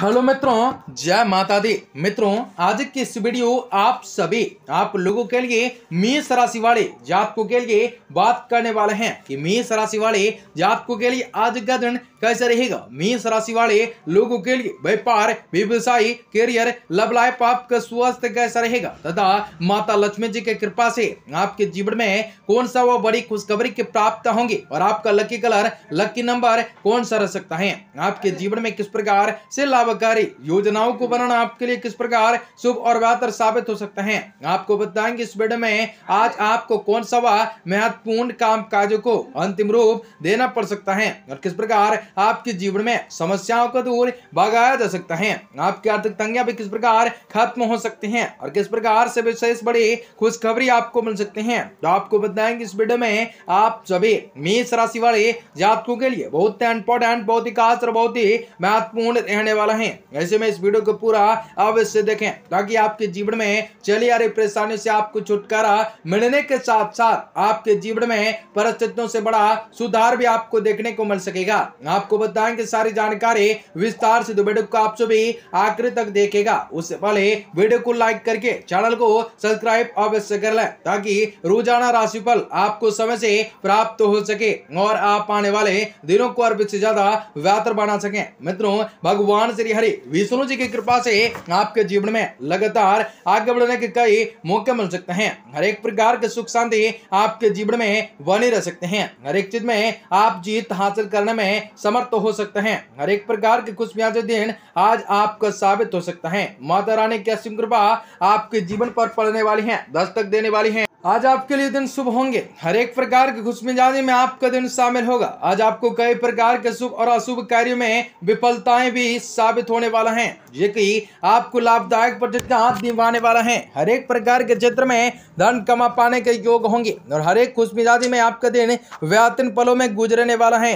hello मित्रों जय माता दी मित्रों आज की इस वीडियो आप सभी आप लोगों के लिए मेष राशि वाले जातकों के लिए बात करने वाले हैं कि मेष राशि वाले जातकों के लिए आज का दिन कैसे रहेगा मेष राशि वाले लोगों के लिए व्यापार व्यवसाय करियर लव लाइफ आपका स्वास्थ्य कैसा रहेगा तथा माता लक्ष्मी जी के कृपा से आपके जीवन में कौन सा वो बड़ी खुशखबरी के प्राप्त होंगे और आपका लकी कलर लकी नंबर कौन सा रह सकता है आपके जीवन में किस प्रकार से लाभ लाभकारी योजनाओं को बनाना आपके लिए किस प्रकार शुभ और बेहतर साबित हो सकता है आपको बताएंगे इस वीडियो में आज आपको कौन सा महत्वपूर्ण काम काजों को अंतिम रूप देना पड़ सकता है और किस प्रकार आपके जीवन में समस्याओं को दूर भगाया जा सकता है आपकी आर्थिक तंगिया भी किस प्रकार खत्म हो सकती हैं और किस प्रकार से विशेष बड़ी खुशखबरी आपको मिल सकती है तो आपको बताएंगे इस वीडियो में आप सभी मेष राशि वाले जातकों के लिए बहुत इंपॉर्टेंट बहुत ही खास और बहुत ही महत्वपूर्ण रहने वाला है ऐसे में इस वीडियो को पूरा अवश्य देखें ताकि आपके जीवन में चली आ रही परेशानियों से आपको छुटकारा मिलने के साथ साथ आपके जीवन में परिस्थितियों से बड़ा सुधार भी आपको देखने को मिल सकेगा आपको बताएंगे सारी जानकारी विस्तार से तो वीडियो को आप सभी आखिर तक देखेगा उससे पहले वीडियो को लाइक करके चैनल को सब्सक्राइब अवश्य कर लें ताकि रोजाना राशि आपको समय से प्राप्त हो सके और आप आने वाले दिनों को अर्पित से ज्यादा बेहतर बना सके मित्रों भगवान श्री श्री हरि विष्णु जी की कृपा से आपके जीवन में लगातार आगे बढ़ने के कई मौके मिल सकते हैं हर एक प्रकार के सुख शांति आपके जीवन में बने रह सकते हैं हर एक चीज में आप जीत हासिल करने में समर्थ हो सकते हैं हर एक प्रकार के कुछ दिन आज आपका साबित हो सकता है माता रानी की असीम कृपा आपके जीवन पर पड़ने वाली है दस्तक देने वाली है आज आपके लिए दिन शुभ होंगे हर एक प्रकार के खुश मिजाजी में आपका दिन शामिल होगा आज आपको कई प्रकार के शुभ और अशुभ कार्यो में विफलताएं भी साबित होने वाला है जो की आपको लाभदायक हाथ निभाने वाला है हर एक प्रकार के क्षेत्र में धन कमा पाने के योग होंगे और हर एक खुश में आपका दिन व्यातिन पलों में गुजरने वाला है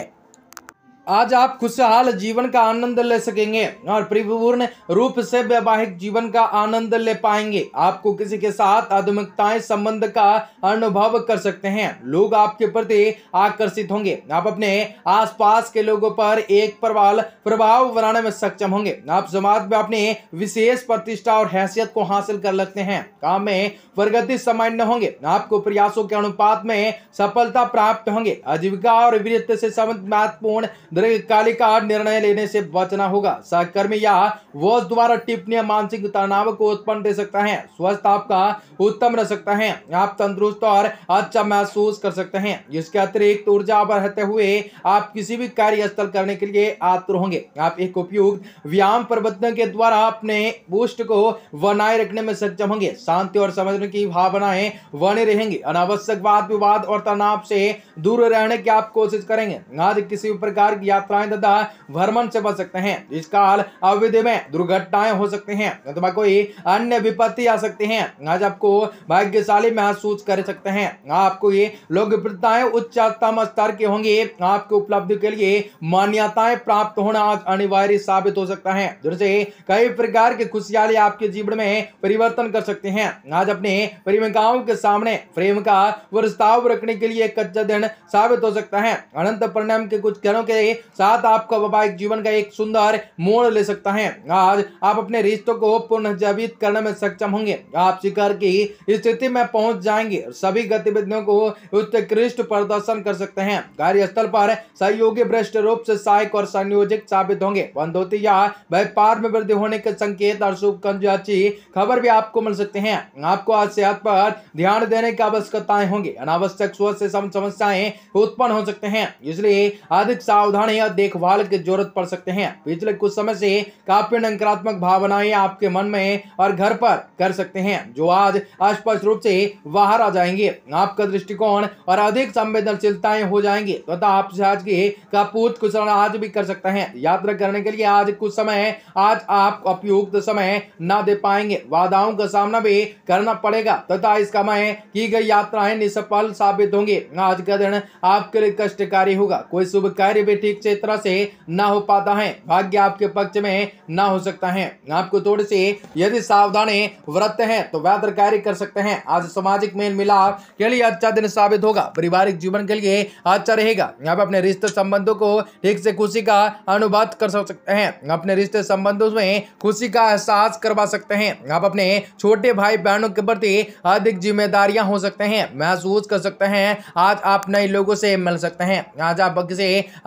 आज आप खुशहाल जीवन का आनंद ले सकेंगे और परिपूर्ण रूप से वैवाहिक जीवन का आनंद ले पाएंगे आपको किसी के साथ आधुनिकताएं संबंध का अनुभव कर सकते हैं लोग आपके प्रति आकर्षित होंगे आप अपने आसपास के लोगों पर एक प्रबल प्रभाव बनाने में सक्षम होंगे आप समाज में अपनी विशेष प्रतिष्ठा और हैसियत को हासिल कर सकते हैं काम में प्रगति सामान्य होंगे आपको प्रयासों के अनुपात में सफलता प्राप्त होंगे आजीविका और वृत्त से संबंधित महत्वपूर्ण दीर्घकालिक निर्णय लेने से बचना होगा सहकर्मी या बॉस द्वारा टिप्पणियां मानसिक तनाव को उत्पन्न दे सकता है स्वस्थ आपका उत्तम रह सकता है आप तंदुरुस्त और अच्छा महसूस कर सकते हैं इसके अतिरिक्त ऊर्जा पर रहते हुए आप किसी भी कार्य स्थल करने के लिए आतुर होंगे आप एक उपयुक्त व्यायाम प्रबंधन के द्वारा अपने बूस्ट को बनाए रखने में सक्षम होंगे शांति और समझने की भावनाएं बने रहेंगी अनावश्यक वाद विवाद और तनाव से दूर रहने की आप कोशिश करेंगे आज किसी प्रकार संचालित यात्राएं तथा भ्रमण से बच सकते हैं इस काल अवधि में दुर्घटनाएं हो सकते हैं अथवा तो कोई अन्य विपत्ति आ सकती है आज तो आपको भाग्यशाली महसूस कर सकते हैं आपको ये लोकप्रियताएं उच्चतम स्तर की होंगी आपकी उपलब्धि के लिए मान्यताएं प्राप्त होना आज अनिवार्य साबित हो सकता है जिससे कई प्रकार की खुशियाली आपके जीवन में परिवर्तन कर सकते हैं आज अपने प्रेमिकाओं के सामने प्रेम का प्रस्ताव रखने के लिए कच्चा दिन साबित हो सकता है अनंत परिणाम के कुछ घरों के साथ आपका वैवाहिक जीवन का एक सुंदर मोड़ ले सकता है आज आप अपने रिश्तों को पुनर्जीवित करने में सक्षम होंगे आप शिखर की स्थिति में पहुंच जाएंगे सभी गतिविधियों को उत्कृष्ट प्रदर्शन कर सकते हैं कार्यस्थल पर सहयोगी भ्रष्ट रूप से सहायक और संयोजित साबित होंगे बंदोती या व्यापार में वृद्धि होने के संकेत और शुभ कंजाची खबर भी आपको मिल सकते हैं आपको आज सेहत पर ध्यान देने की आवश्यकताएं होंगी अनावश्यक स्वास्थ्य समस्याएं उत्पन्न हो सकते हैं इसलिए अधिक सावधान ध्यान या देखभाल की जरूरत पड़ सकते हैं पिछले कुछ समय से काफी नकारात्मक भावनाएं आपके मन में और घर पर कर सकते हैं जो आज स्पष्ट रूप से बाहर आ जाएंगे आपका दृष्टिकोण और अधिक संवेदनशीलताएं हो जाएंगी तथा तो आप आज के का पूत आज भी कर सकते हैं यात्रा करने के लिए आज कुछ समय आज आप उपयुक्त समय न दे पाएंगे बाधाओं का सामना भी करना पड़ेगा तथा इस समय की गई यात्राएं निष्फल साबित होंगी आज का दिन आपके लिए कष्टकारी होगा कोई शुभ कार्य भी राजनीतिक क्षेत्र से ना हो पाता है भाग्य आपके पक्ष में ना हो सकता है आपको थोड़ी सी यदि सावधानी व्रत है तो बेहतर कार्य कर सकते हैं आज सामाजिक मेल मिलाप के लिए अच्छा दिन साबित होगा पारिवारिक जीवन के लिए अच्छा रहेगा आप अपने रिश्ते संबंधों को ठीक से खुशी का अनुवाद कर सकते हैं अपने रिश्ते संबंधों में खुशी का एहसास करवा सकते हैं आप अपने छोटे भाई बहनों के प्रति अधिक जिम्मेदारियां हो सकते हैं महसूस कर सकते हैं आज आप नए लोगों से मिल सकते हैं आज आप किसी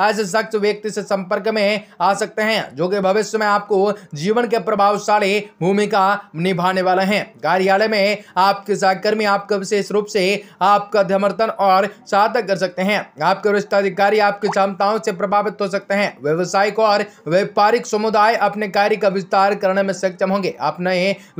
ऐसे शख्स व्यक्ति से संपर्क में आ सकते हैं जो कि भविष्य में आपको जीवन के प्रभावशाली भूमिका निभाने वाले हैं कार्यालय में आपके सहकर्मी आपका विशेष रूप से आपका समर्थन और सहायता कर सकते हैं आपके वरिष्ठ अधिकारी आपकी क्षमताओं से प्रभावित हो सकते हैं व्यवसायिक और व्यापारिक समुदाय अपने कार्य का विस्तार करने में सक्षम होंगे अपने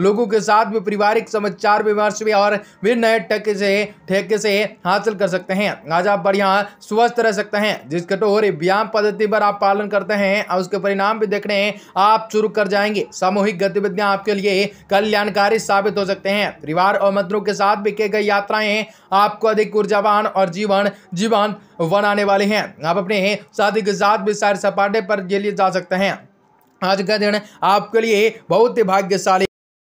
लोगों के साथ भी पारिवारिक समाचार विमर्श भी और भी नए ठेके से ठेके से हासिल कर सकते हैं आज आप बढ़िया स्वस्थ रह सकते हैं जिस कठोर व्यायाम परिणाम पद्धति पर आप पालन करते हैं और उसके परिणाम भी देखने आप शुरू कर जाएंगे सामूहिक गतिविधियां आपके लिए कल्याणकारी साबित हो सकते हैं परिवार और मित्रों के साथ भी की गई यात्राएं आपको अधिक ऊर्जावान और जीवन जीवन बनाने वाली हैं आप अपने साथी के साथ भी सैर सपाटे पर लिए जा सकते हैं आज का दिन आपके लिए बहुत ही भाग्यशाली